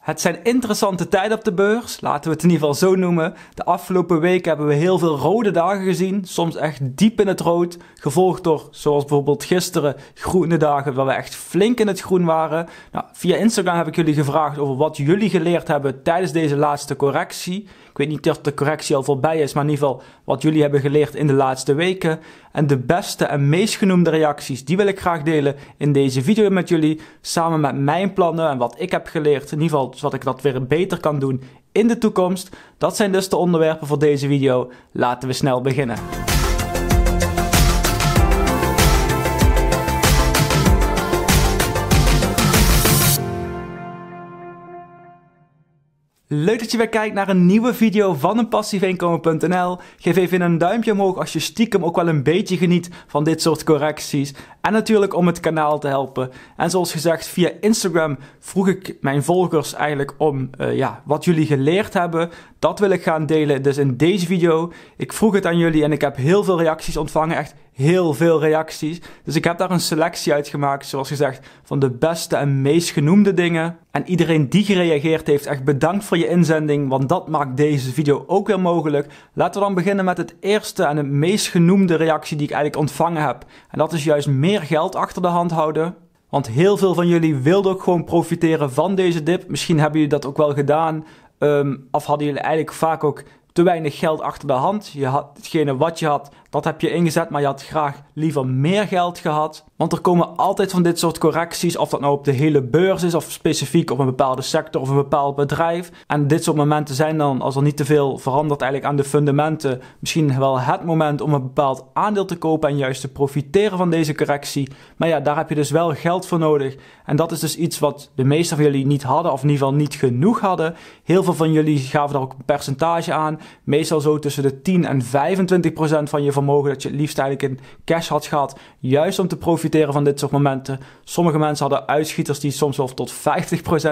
Het zijn interessante tijden op de beurs, laten we het in ieder geval zo noemen. De afgelopen weken hebben we heel veel rode dagen gezien, soms echt diep in het rood, gevolgd door, zoals bijvoorbeeld gisteren, groene dagen waar we echt flink in het groen waren. Nou, via Instagram heb ik jullie gevraagd over wat jullie geleerd hebben tijdens deze laatste correctie weet niet of de correctie al voorbij is, maar in ieder geval wat jullie hebben geleerd in de laatste weken. En de beste en meest genoemde reacties, die wil ik graag delen in deze video met jullie. Samen met mijn plannen en wat ik heb geleerd. In ieder geval zodat ik dat weer beter kan doen in de toekomst. Dat zijn dus de onderwerpen voor deze video. Laten we snel beginnen. Leuk dat je weer kijkt naar een nieuwe video van een passiefinkomen.nl. Geef even een duimpje omhoog als je stiekem ook wel een beetje geniet van dit soort correcties. En natuurlijk om het kanaal te helpen. En zoals gezegd, via Instagram vroeg ik mijn volgers eigenlijk om eh, ja, wat jullie geleerd hebben. Dat wil ik gaan delen dus in deze video. Ik vroeg het aan jullie en ik heb heel veel reacties ontvangen. Echt heel veel reacties. Dus ik heb daar een selectie uit gemaakt, zoals gezegd, van de beste en meest genoemde dingen. En iedereen die gereageerd heeft, echt bedankt voor je inzending, want dat maakt deze video ook weer mogelijk. Laten we dan beginnen met het eerste en het meest genoemde reactie die ik eigenlijk ontvangen heb. En dat is juist meer geld achter de hand houden. Want heel veel van jullie wilden ook gewoon profiteren van deze dip. Misschien hebben jullie dat ook wel gedaan. Ehm, of hadden jullie eigenlijk vaak ook te weinig geld achter de hand. Je had hetgene wat je had, dat heb je ingezet, maar je had graag liever meer geld gehad. Want er komen altijd van dit soort correcties, of dat nou op de hele beurs is, of specifiek op een bepaalde sector of een bepaald bedrijf. En dit soort momenten zijn dan, als er niet te veel verandert eigenlijk aan de fundamenten, misschien wel het moment om een bepaald aandeel te kopen en juist te profiteren van deze correctie. Maar ja, daar heb je dus wel geld voor nodig. En dat is dus iets wat de meesten van jullie niet hadden, of in ieder geval niet genoeg hadden. Heel veel van jullie gaven daar ook een percentage aan. Meestal zo tussen de 10 en 25 procent van je vermogen dat je het liefst eigenlijk in cash had gehad. Juist om te profiteren van dit soort momenten. Sommige mensen hadden uitschieters die soms wel tot 50%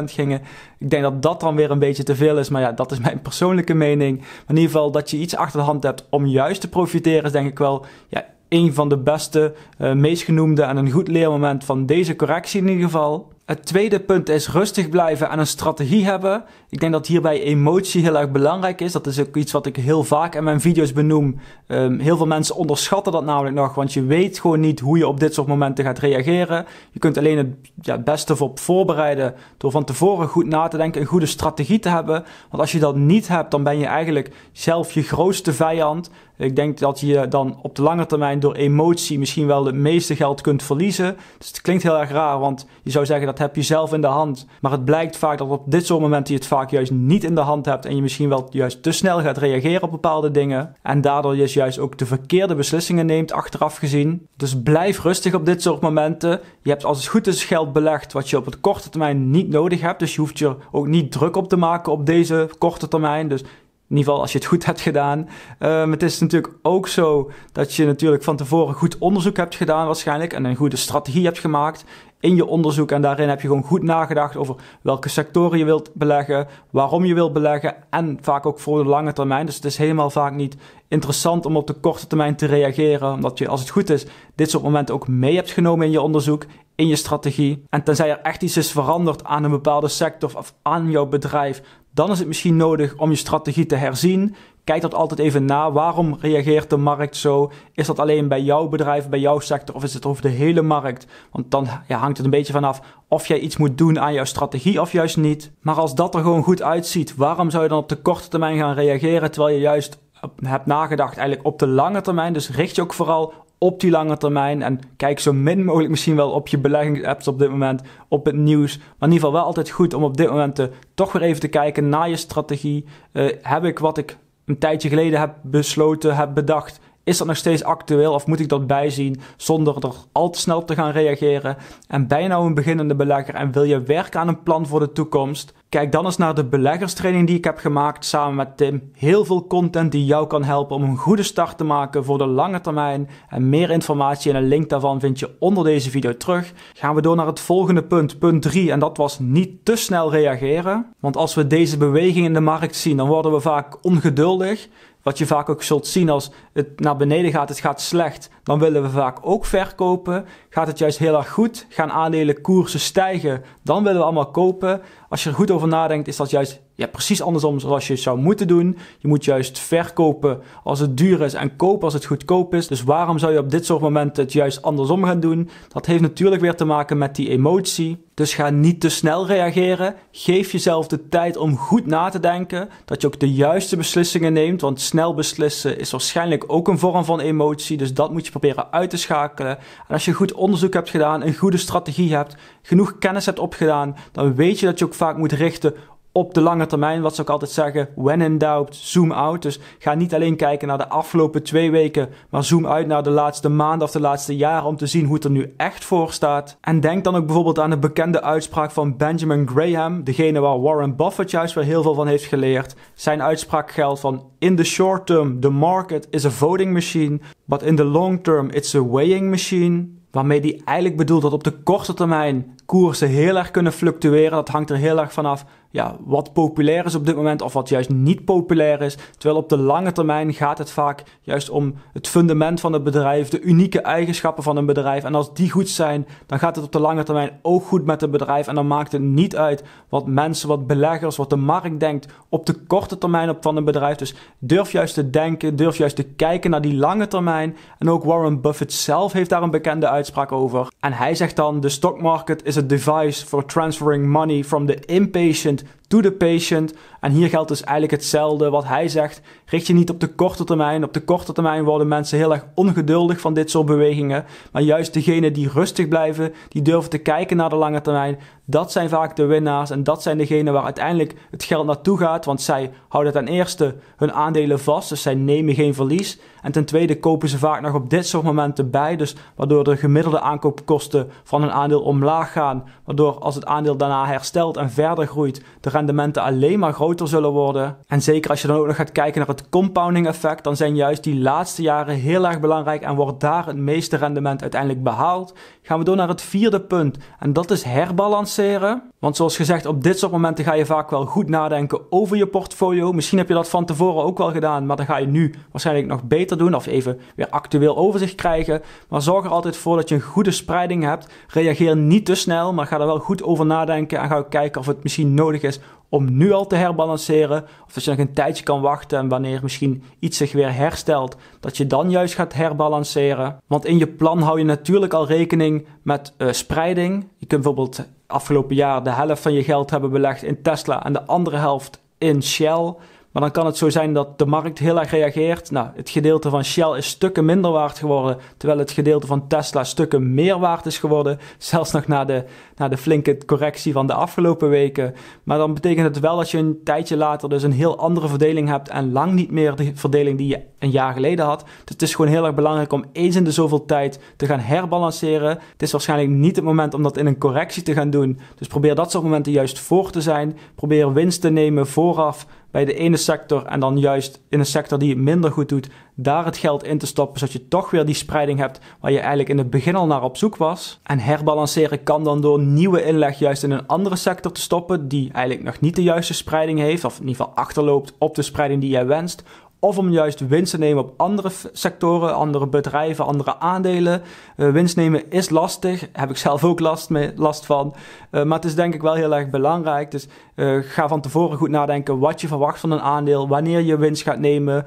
gingen. Ik denk dat dat dan weer een beetje te veel is. Maar ja, dat is mijn persoonlijke mening. in ieder geval dat je iets achter de hand hebt om juist te profiteren is denk ik wel ja, een van de beste, eh, meest genoemde en een goed leermoment van deze correctie in ieder geval. Het tweede punt is rustig blijven en een strategie hebben. Ik denk dat hierbij emotie heel erg belangrijk is. Dat is ook iets wat ik heel vaak in mijn video's benoem. Ehm, heel veel mensen onderschatten dat namelijk nog, want je weet gewoon niet hoe je op dit soort momenten gaat reageren. Je kunt alleen het, ja, beste voor voorbereiden door van tevoren goed na te denken, een goede strategie te hebben. Want als je dat niet hebt, dan ben je eigenlijk zelf je grootste vijand. Ik denk dat je dan op de lange termijn door emotie misschien wel het meeste geld kunt verliezen. Dus het klinkt heel erg raar, want je zou zeggen dat heb je zelf in de hand. Maar het blijkt vaak dat op dit soort momenten je het vaak juist niet in de hand hebt. En je misschien wel juist te snel gaat reageren op bepaalde dingen. En daardoor je dus juist ook de verkeerde beslissingen neemt achteraf gezien. Dus blijf rustig op dit soort momenten. Je hebt als het goed is geld belegd wat je op het korte termijn niet nodig hebt. Dus je hoeft je ook niet druk op te maken op deze korte termijn. Dus in ieder geval als je het goed hebt gedaan. Ehm, het is natuurlijk ook zo dat je natuurlijk van tevoren goed onderzoek hebt gedaan waarschijnlijk. En een goede strategie hebt gemaakt in je onderzoek. En daarin heb je gewoon goed nagedacht over welke sectoren je wilt beleggen. Waarom je wilt beleggen. En vaak ook voor de lange termijn. Dus het is helemaal vaak niet interessant om op de korte termijn te reageren. Omdat je als het goed is dit soort momenten ook mee hebt genomen in je onderzoek in je strategie. En tenzij er echt iets is veranderd aan een bepaalde sector of aan jouw bedrijf, dan is het misschien nodig om je strategie te herzien. Kijk dat altijd even na. Waarom reageert de markt zo? Is dat alleen bij jouw bedrijf, bij jouw sector of is het over de hele markt? Want dan ja, hangt het een beetje vanaf of jij iets moet doen aan jouw strategie of juist niet. Maar als dat er gewoon goed uitziet, waarom zou je dan op de korte termijn gaan reageren terwijl je juist hebt nagedacht eigenlijk op de lange termijn. Dus richt je ook vooral op die lange termijn. En kijk zo min mogelijk misschien wel op je beleggingsapps op dit moment, op het nieuws. Maar in ieder geval wel altijd goed om op dit moment te, toch weer even te kijken naar je strategie. Eh, heb ik wat ik een tijdje geleden heb besloten, heb bedacht, is dat nog steeds actueel of moet ik dat bijzien zonder er al te snel te gaan reageren? En ben je nou een beginnende belegger en wil je werken aan een plan voor de toekomst? Kijk dan eens naar de beleggerstraining die ik heb gemaakt samen met Tim. Heel veel content die jou kan helpen om een goede start te maken voor de lange termijn. En meer informatie en een link daarvan vind je onder deze video terug. Gaan we door naar het volgende punt, punt 3. En dat was niet te snel reageren. Want als we deze beweging in de markt zien, dan worden we vaak ongeduldig. Wat je vaak ook zult zien als het naar beneden gaat, het gaat slecht, dan willen we vaak ook verkopen. Gaat het juist heel erg goed, gaan aandelenkoersen stijgen, dan willen we allemaal kopen. Als je er goed over nadenkt, is dat juist ja, precies andersom zoals je het zou moeten doen. Je moet juist verkopen als het duur is en kopen als het goedkoop is. Dus waarom zou je op dit soort momenten het juist andersom gaan doen? Dat heeft natuurlijk weer te maken met die emotie. Dus ga niet te snel reageren. Geef jezelf de tijd om goed na te denken. Dat je ook de juiste beslissingen neemt. Want snel beslissen is waarschijnlijk ook een vorm van emotie. Dus dat moet je proberen uit te schakelen. En als je goed onderzoek hebt gedaan, een goede strategie hebt, genoeg kennis hebt opgedaan, dan weet je dat je ook vaak moet richten op de lange termijn, wat ze ook altijd zeggen, when in doubt, zoom out. Dus ga niet alleen kijken naar de afgelopen twee weken, maar zoom uit naar de laatste maand of de laatste jaren om te zien hoe het er nu echt voor staat. En denk dan ook bijvoorbeeld aan de bekende uitspraak van Benjamin Graham, degene waar Warren Buffett juist weer heel veel van heeft geleerd. Zijn uitspraak geldt van in the short term the market is a voting machine, but in the long term it's a weighing machine. Waarmee die eigenlijk bedoelt dat op de korte termijn koersen heel erg kunnen fluctueren. Dat hangt er heel erg vanaf ja, wat populair is op dit moment of wat juist niet populair is. Terwijl op de lange termijn gaat het vaak juist om het fundament van het bedrijf, de unieke eigenschappen van een bedrijf. En als die goed zijn, dan gaat het op de lange termijn ook goed met het bedrijf. En dan maakt het niet uit wat mensen, wat beleggers, wat de markt denkt op de korte termijn van een bedrijf. Dus durf juist te denken, durf juist te kijken naar die lange termijn. En ook Warren Buffett zelf heeft daar een bekende uitspraak over. En hij zegt dan: de stock market is a device for transferring money from the impatient to the patient En hier geldt dus eigenlijk hetzelfde wat hij zegt. Richt je niet op de korte termijn. Op de korte termijn worden mensen heel erg ongeduldig van dit soort bewegingen. Maar juist degenen die rustig blijven, die durven te kijken naar de lange termijn, dat zijn vaak de winnaars. En dat zijn degenen waar uiteindelijk het geld naartoe gaat. Want zij houden ten eerste hun aandelen vast, dus zij nemen geen verlies. En ten tweede kopen ze vaak nog op dit soort momenten bij. Dus waardoor de gemiddelde aankoopkosten van hun aandeel omlaag gaan. Waardoor als het aandeel daarna herstelt en verder groeit, de rendementen alleen maar groter zullen worden. En zeker als je dan ook nog gaat kijken naar het compounding effect, dan zijn juist die laatste jaren heel erg belangrijk en wordt daar het meeste rendement uiteindelijk behaald. Gaan we door naar het vierde punt en dat is herbalanceren. Want zoals gezegd, op dit soort momenten ga je vaak wel goed nadenken over je portfolio. Misschien heb je dat van tevoren ook wel gedaan, maar dan ga je nu waarschijnlijk nog beter doen of even weer actueel overzicht krijgen. Maar zorg er altijd voor dat je een goede spreiding hebt. Reageer niet te snel, maar ga er wel goed over nadenken en ga ook kijken of het misschien nodig is om nu al te herbalanceren. Of dat je nog een tijdje kan wachten en wanneer misschien iets zich weer herstelt, dat je dan juist gaat herbalanceren. Want in je plan hou je natuurlijk al rekening met eh, spreiding. Je kunt bijvoorbeeld afgelopen jaar de helft van je geld hebben belegd in Tesla en de andere helft in Shell. Maar dan kan het zo zijn dat de markt heel erg reageert. Nou, het gedeelte van Shell is stukken minder waard geworden, terwijl het gedeelte van Tesla stukken meer waard is geworden. Zelfs nog na de, na de flinke correctie van de afgelopen weken. Maar dan betekent het wel dat je een tijdje later dus een heel andere verdeling hebt en lang niet meer de verdeling die je een jaar geleden had. Dus het is gewoon heel erg belangrijk om eens in de zoveel tijd te gaan herbalanceren. Het is waarschijnlijk niet het moment om dat in een correctie te gaan doen. Dus probeer dat soort momenten juist voor te zijn. Probeer winst te nemen vooraf bij de ene sector en dan juist in een sector die het minder goed doet, daar het geld in te stoppen, zodat je toch weer die spreiding hebt waar je eigenlijk in het begin al naar op zoek was. En herbalanceren kan dan door nieuwe inleg juist in een andere sector te stoppen, die eigenlijk nog niet de juiste spreiding heeft, of in ieder geval achterloopt op de spreiding die jij wenst, of om juist winst te nemen op andere sectoren, andere bedrijven, andere aandelen. Uh, winst nemen is lastig, heb ik zelf ook last, mee, last van. Eh, maar het is denk ik wel heel erg belangrijk. Dus eh, ga van tevoren goed nadenken wat je verwacht van een aandeel, wanneer je winst gaat nemen.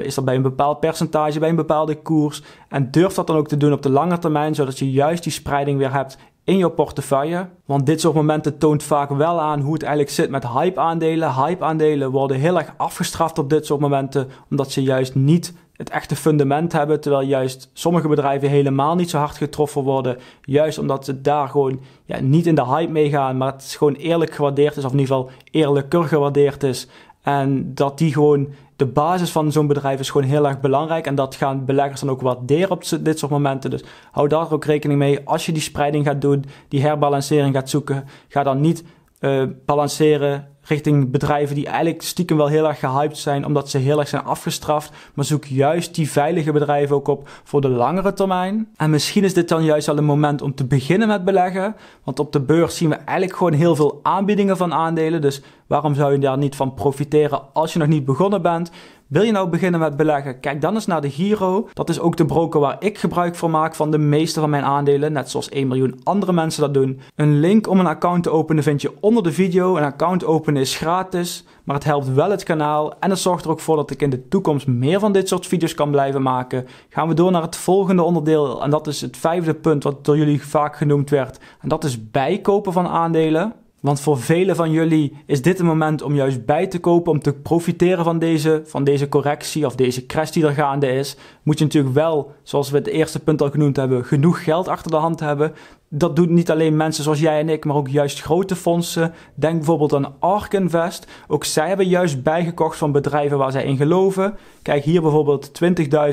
is dat bij een bepaald percentage, bij een bepaalde koers? En durf dat dan ook te doen op de lange termijn, zodat je juist die spreiding weer hebt in je portefeuille. Want dit soort momenten toont vaak wel aan hoe het eigenlijk zit met hype-aandelen. Hype-aandelen worden heel erg afgestraft op dit soort momenten, omdat ze juist niet het echte fundament hebben, terwijl juist sommige bedrijven helemaal niet zo hard getroffen worden, juist omdat ze daar gewoon ja, niet in de hype meegaan, maar het gewoon eerlijk gewaardeerd is, of in ieder geval eerlijker gewaardeerd is. En dat die gewoon, de basis van zo'n bedrijf is gewoon heel erg belangrijk. En dat gaan beleggers dan ook waarderen op dit soort momenten. Dus hou daar ook rekening mee. Als je die spreiding gaat doen, die herbalancering gaat zoeken, ga dan niet uh, balanceren richting bedrijven die eigenlijk stiekem wel heel erg gehyped zijn, omdat ze heel erg zijn afgestraft. Maar zoek juist die veilige bedrijven ook op voor de langere termijn. En misschien is dit dan juist al een moment om te beginnen met beleggen. Want op de beurs zien we eigenlijk gewoon heel veel aanbiedingen van aandelen. Dus waarom zou je daar niet van profiteren als je nog niet begonnen bent? Wil je nou beginnen met beleggen? Kijk dan eens naar de Giro. Dat is ook de broker waar ik gebruik van maak van de meeste van mijn aandelen, net zoals 1 miljoen andere mensen dat doen. Een link om een account te openen vind je onder de video. Een account openen is gratis, maar het helpt wel het kanaal en het zorgt er ook voor dat ik in de toekomst meer van dit soort video's kan blijven maken. Gaan we door naar het volgende onderdeel en dat is het vijfde punt wat door jullie vaak genoemd werd. En dat is bijkopen van aandelen. Want voor velen van jullie is dit het moment om juist bij te kopen, om te profiteren van deze, van deze correctie of deze crash die er gaande is. Moet je natuurlijk wel, zoals we het eerste punt al genoemd hebben, genoeg geld achter de hand hebben dat doet niet alleen mensen zoals jij en ik, maar ook juist grote fondsen. Denk bijvoorbeeld aan ARK Invest. Ook zij hebben juist bijgekocht van bedrijven waar zij in geloven. Kijk hier bijvoorbeeld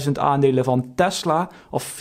20.000 aandelen van Tesla of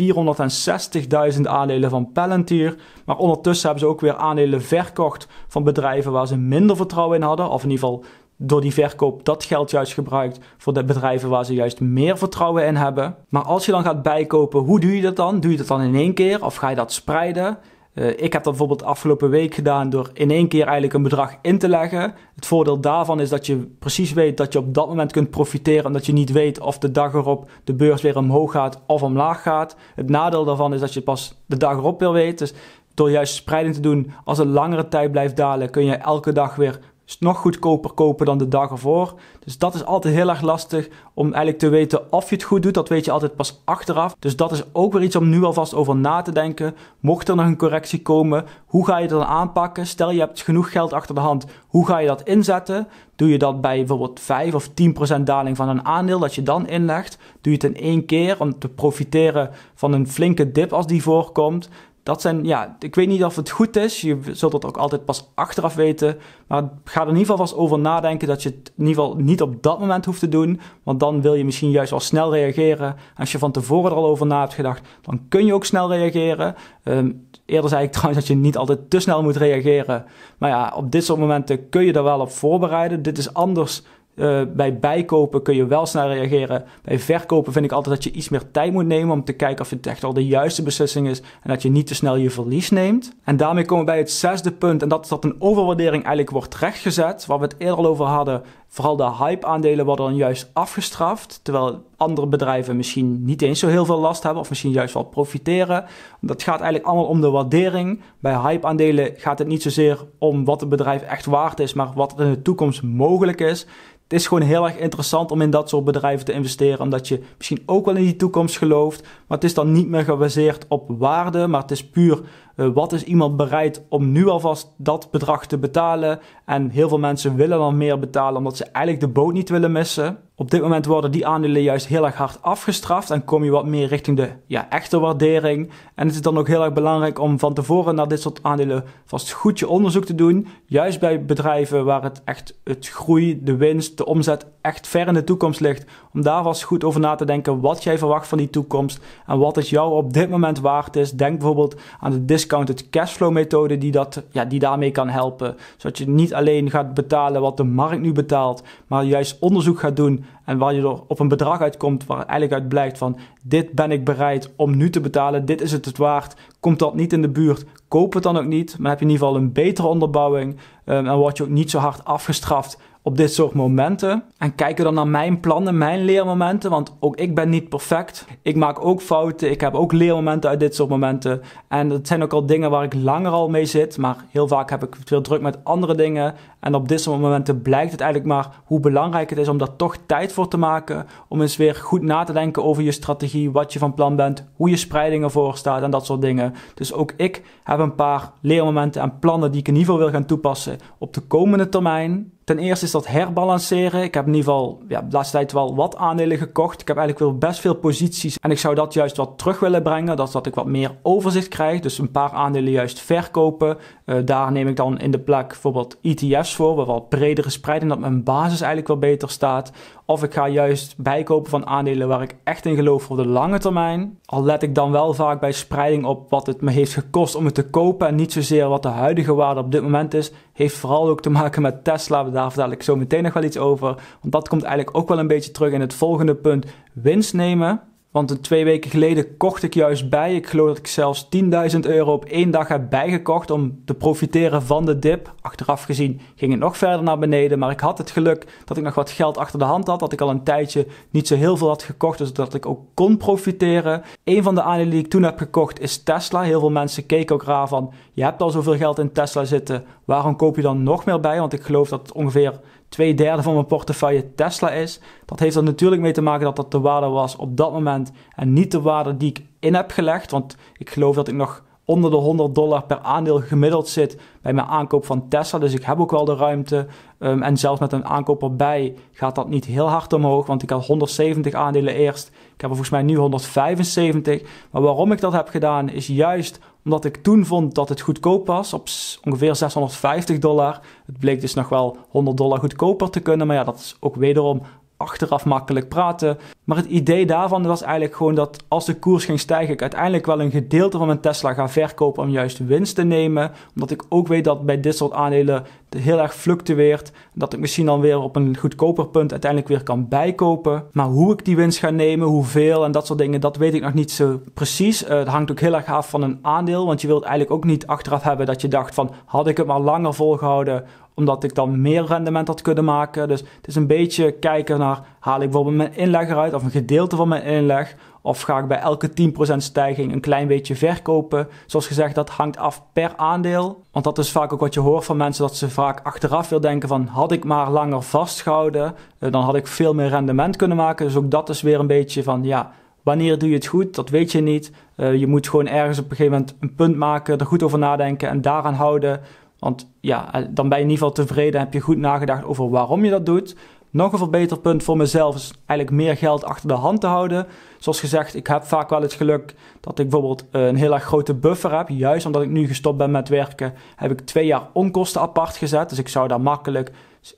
460.000 aandelen van Palantir. Maar ondertussen hebben ze ook weer aandelen verkocht van bedrijven waar ze minder vertrouwen in hadden, of in ieder geval door die verkoop dat geld juist gebruikt voor de bedrijven waar ze juist meer vertrouwen in hebben. Maar als je dan gaat bijkopen, hoe doe je dat dan? Doe je dat dan in één keer of ga je dat spreiden? Eh, ik heb dat bijvoorbeeld afgelopen week gedaan door in één keer eigenlijk een bedrag in te leggen. Het voordeel daarvan is dat je precies weet dat je op dat moment kunt profiteren omdat je niet weet of de dag erop de beurs weer omhoog gaat of omlaag gaat. Het nadeel daarvan is dat je pas de dag erop weer weet. Dus door juist spreiding te doen, als het langere tijd blijft dalen, kun je elke dag weer nog goedkoper kopen dan de dag ervoor. Dus dat is altijd heel erg lastig om eigenlijk te weten of je het goed doet. Dat weet je altijd pas achteraf. Dus dat is ook weer iets om nu alvast over na te denken. Mocht er nog een correctie komen, hoe ga je dat aanpakken? Stel je hebt genoeg geld achter de hand, hoe ga je dat inzetten? Doe je dat bij bijvoorbeeld 5 of 10% daling van een aandeel dat je dan inlegt? Doe je het in één keer om te profiteren van een flinke dip als die voorkomt? dat zijn, ja, ik weet niet of het goed is. Je zult dat ook altijd pas achteraf weten. Maar ga er in ieder geval vast over nadenken dat je het in ieder geval niet op dat moment hoeft te doen. Want dan wil je misschien juist wel snel reageren. Als je van tevoren er al over na hebt gedacht, dan kun je ook snel reageren. Ehm, eerder zei ik trouwens dat je niet altijd te snel moet reageren. Maar ja, op dit soort momenten kun je er wel op voorbereiden. Dit is anders uh, bij bijkopen kun je wel snel reageren. Bij verkopen vind ik altijd dat je iets meer tijd moet nemen om te kijken of het echt al de juiste beslissing is en dat je niet te snel je verlies neemt. En daarmee komen we bij het zesde punt en dat is dat een overwaardering eigenlijk wordt rechtgezet, waar we het eerder al over hadden vooral de hype-aandelen worden dan juist afgestraft. Terwijl andere bedrijven misschien niet eens zo heel veel last hebben of misschien juist wel profiteren. Dat gaat eigenlijk allemaal om de waardering. Bij hype-aandelen gaat het niet zozeer om wat het bedrijf echt waard is, maar wat er in de toekomst mogelijk is. Het is gewoon heel erg interessant om in dat soort bedrijven te investeren, omdat je misschien ook wel in die toekomst gelooft. Maar het is dan niet meer gebaseerd op waarde, maar het is puur eh, wat is iemand bereid om nu alvast dat bedrag te betalen? En heel veel mensen willen dan meer betalen omdat ze eigenlijk de boot niet willen missen. Op dit moment worden die aandelen juist heel erg hard afgestraft en kom je wat meer richting de ja, echte waardering. En het is dan ook heel erg belangrijk om van tevoren naar dit soort aandelen vast goed je onderzoek te doen. Juist bij bedrijven waar het echt het groei, de winst, de omzet echt ver in de toekomst ligt. Om daar vast goed over na te denken wat jij verwacht van die toekomst en wat het jou op dit moment waard is. Denk bijvoorbeeld aan de discounted cashflow methode die, dat, ja, die daarmee kan helpen. Zodat je niet alleen gaat betalen wat de markt nu betaalt, maar juist onderzoek gaat doen en waar je er op een bedrag uitkomt waar eigenlijk uit blijkt van dit ben ik bereid om nu te betalen, dit is het het waard. Komt dat niet in de buurt, koop het dan ook niet. Maar heb je in ieder geval een betere onderbouwing ehm, en word je ook niet zo hard afgestraft op dit soort momenten. En kijken dan naar mijn plannen, mijn leermomenten. Want ook ik ben niet perfect. Ik maak ook fouten. Ik heb ook leermomenten uit dit soort momenten. En dat zijn ook al dingen waar ik langer al mee zit. Maar heel vaak heb ik veel druk met andere dingen. En op dit soort momenten blijkt het eigenlijk maar hoe belangrijk het is om daar toch tijd voor te maken. Om eens weer goed na te denken over je strategie, wat je van plan bent, hoe je spreidingen voorstaat staat en dat soort dingen. Dus ook ik heb een paar leermomenten en plannen die ik in ieder geval wil gaan toepassen op de komende termijn. Ten eerste is dat herbalanceren. Ik heb in ieder geval ja, de laatste tijd wel wat aandelen gekocht. Ik heb eigenlijk wel best veel posities. En ik zou dat juist wat terug willen brengen. Dat, dat ik wat meer overzicht krijg. Dus een paar aandelen juist verkopen. Eh, daar neem ik dan in de plek bijvoorbeeld ETF's voor. Waar wat breder gespreid. En dat mijn basis eigenlijk wel beter staat. Of ik ga juist bijkopen van aandelen waar ik echt in geloof voor de lange termijn. Al let ik dan wel vaak bij spreiding op wat het me heeft gekost om het te kopen. En niet zozeer wat de huidige waarde op dit moment is. Heeft vooral ook te maken met Tesla. Daar vertel ik zo meteen nog wel iets over. Want dat komt eigenlijk ook wel een beetje terug in het volgende punt. Winst nemen. Want een twee weken geleden kocht ik juist bij. Ik geloof dat ik zelfs 10.000 euro op één dag heb bijgekocht om te profiteren van de dip. Achteraf gezien ging het nog verder naar beneden. Maar ik had het geluk dat ik nog wat geld achter de hand had. Dat ik al een tijdje niet zo heel veel had gekocht. Dus dat ik ook kon profiteren. Een van de aandelen die ik toen heb gekocht is Tesla. Heel veel mensen keken ook raar van: je hebt al zoveel geld in Tesla zitten. Waarom koop je dan nog meer bij? Want ik geloof dat het ongeveer twee derde van mijn portefeuille Tesla is. Dat heeft er natuurlijk mee te maken dat dat de waarde was op dat moment en niet de waarde die ik in heb gelegd. Want ik geloof dat ik nog onder de 100 dollar per aandeel gemiddeld zit bij mijn aankoop van Tesla. Dus ik heb ook wel de ruimte. Ehm, en zelfs met een aankoop erbij gaat dat niet heel hard omhoog. Want ik had 170 aandelen eerst. Ik heb er volgens mij nu 175. Maar waarom ik dat heb gedaan is juist omdat ik toen vond dat het goedkoop was, op ongeveer 650 dollar. Het bleek dus nog wel 100 dollar goedkoper te kunnen, maar ja, dat is ook wederom achteraf makkelijk praten. Maar het idee daarvan was eigenlijk gewoon dat als de koers ging stijgen, ik uiteindelijk wel een gedeelte van mijn Tesla ga verkopen om juist winst te nemen. Omdat ik ook weet dat bij dit soort aandelen heel erg fluctueert. Dat ik misschien dan weer op een goedkoper punt uiteindelijk weer kan bijkopen. Maar hoe ik die winst ga nemen, hoeveel en dat soort dingen, dat weet ik nog niet zo precies. Uh, het hangt ook heel erg af van een aandeel. Want je wilt eigenlijk ook niet achteraf hebben dat je dacht van had ik het maar langer volgehouden omdat ik dan meer rendement had kunnen maken. Dus het is een beetje kijken naar haal ik bijvoorbeeld mijn inleg eruit of een gedeelte van mijn inleg of ga ik bij elke 10% stijging een klein beetje verkopen? Zoals gezegd, dat hangt af per aandeel. Want dat is vaak ook wat je hoort van mensen, dat ze vaak achteraf wil denken van had ik maar langer vastgehouden, eh, dan had ik veel meer rendement kunnen maken. Dus ook dat is weer een beetje van ja, wanneer doe je het goed? Dat weet je niet. Eh, je moet gewoon ergens op een gegeven moment een punt maken, er goed over nadenken en daaraan houden. Want ja, eh, dan ben je in ieder geval tevreden, heb je goed nagedacht over waarom je dat doet. Nog een verbeterpunt voor mezelf is eigenlijk meer geld achter de hand te houden. Zoals gezegd, ik heb vaak wel het geluk dat ik bijvoorbeeld eh, een heel erg grote buffer heb. Juist omdat ik nu gestopt ben met werken, heb ik twee jaar onkosten apart gezet. Dus ik zou daar makkelijk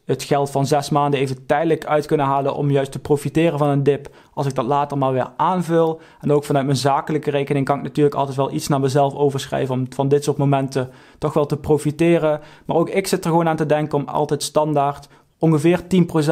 het geld van zes maanden even tijdelijk uit kunnen halen om juist te profiteren van een dip als ik dat later maar weer aanvul. En ook vanuit mijn zakelijke rekening kan ik natuurlijk altijd wel iets naar mezelf overschrijven om van dit soort momenten toch wel te profiteren. Maar ook ik zit er gewoon aan te denken om altijd standaard ongeveer 10%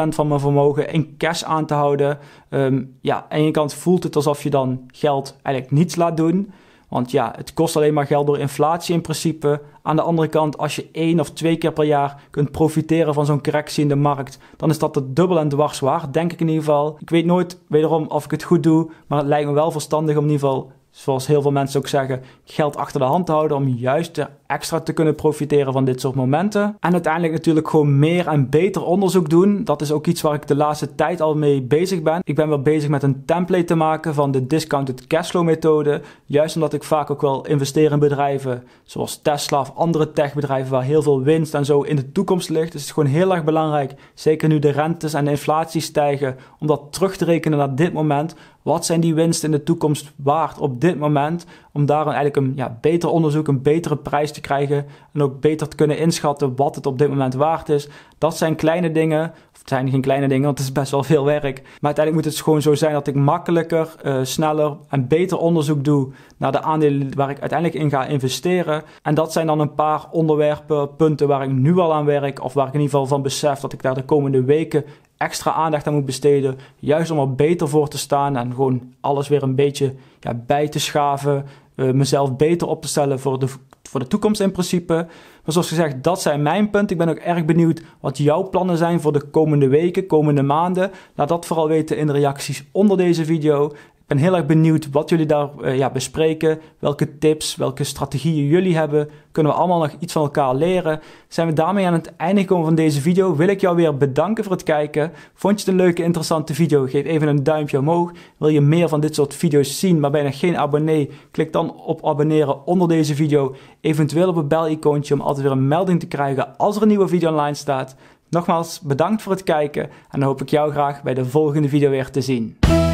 van mijn vermogen in cash aan te houden. Ehm, ja, aan de ene kant voelt het alsof je dan geld eigenlijk niets laat doen. Want ja, het kost alleen maar geld door inflatie in principe. Aan de andere kant, als je één of twee keer per jaar kunt profiteren van zo'n correctie in de markt, dan is dat het dubbel en dwars waard, denk ik in ieder geval. Ik weet nooit wederom of ik het goed doe, maar het lijkt me wel verstandig om in ieder geval zoals heel veel mensen ook zeggen, geld achter de hand te houden om juist extra te kunnen profiteren van dit soort momenten. En uiteindelijk natuurlijk gewoon meer en beter onderzoek doen. Dat is ook iets waar ik de laatste tijd al mee bezig ben. Ik ben wel bezig met een template te maken van de discounted cashflow methode. Juist omdat ik vaak ook wel investeer in bedrijven zoals Tesla of andere techbedrijven waar heel veel winst en zo in de toekomst ligt. Dus het is gewoon heel erg belangrijk, zeker nu de rentes en de inflatie stijgen, om dat terug te rekenen naar dit moment, wat zijn die winsten in de toekomst waard op dit moment? Om daar eigenlijk een ja, beter onderzoek, een betere prijs te krijgen. En ook beter te kunnen inschatten wat het op dit moment waard is. Dat zijn kleine dingen. Of het zijn geen kleine dingen, want het is best wel veel werk. Maar uiteindelijk moet het gewoon zo zijn dat ik makkelijker, eh, sneller en beter onderzoek doe naar de aandelen waar ik uiteindelijk in ga investeren. En dat zijn dan een paar onderwerpen, punten waar ik nu al aan werk. Of waar ik in ieder geval van besef dat ik daar de komende weken extra aandacht aan moet besteden. Juist om er beter voor te staan en gewoon alles weer een beetje ja, bij te schaven. Eh, mezelf beter op te stellen voor de, voor de toekomst in principe. Maar zoals gezegd, dat zijn mijn punten. Ik ben ook erg benieuwd wat jouw plannen zijn voor de komende weken, komende maanden. Laat dat vooral weten in de reacties onder deze video ben heel erg benieuwd wat jullie daar eh, ja, bespreken. Welke tips, welke strategieën jullie hebben. Kunnen we allemaal nog iets van elkaar leren? Zijn we daarmee aan het einde gekomen van deze video? Wil ik jou weer bedanken voor het kijken. Vond je het een leuke, interessante video? Geef even een duimpje omhoog. Wil je meer van dit soort video's zien, maar ben geen abonnee? Klik dan op abonneren onder deze video. Eventueel op het bel-icoontje om altijd weer een melding te krijgen als er een nieuwe video online staat. Nogmaals, bedankt voor het kijken en dan hoop ik jou graag bij de volgende video weer te zien.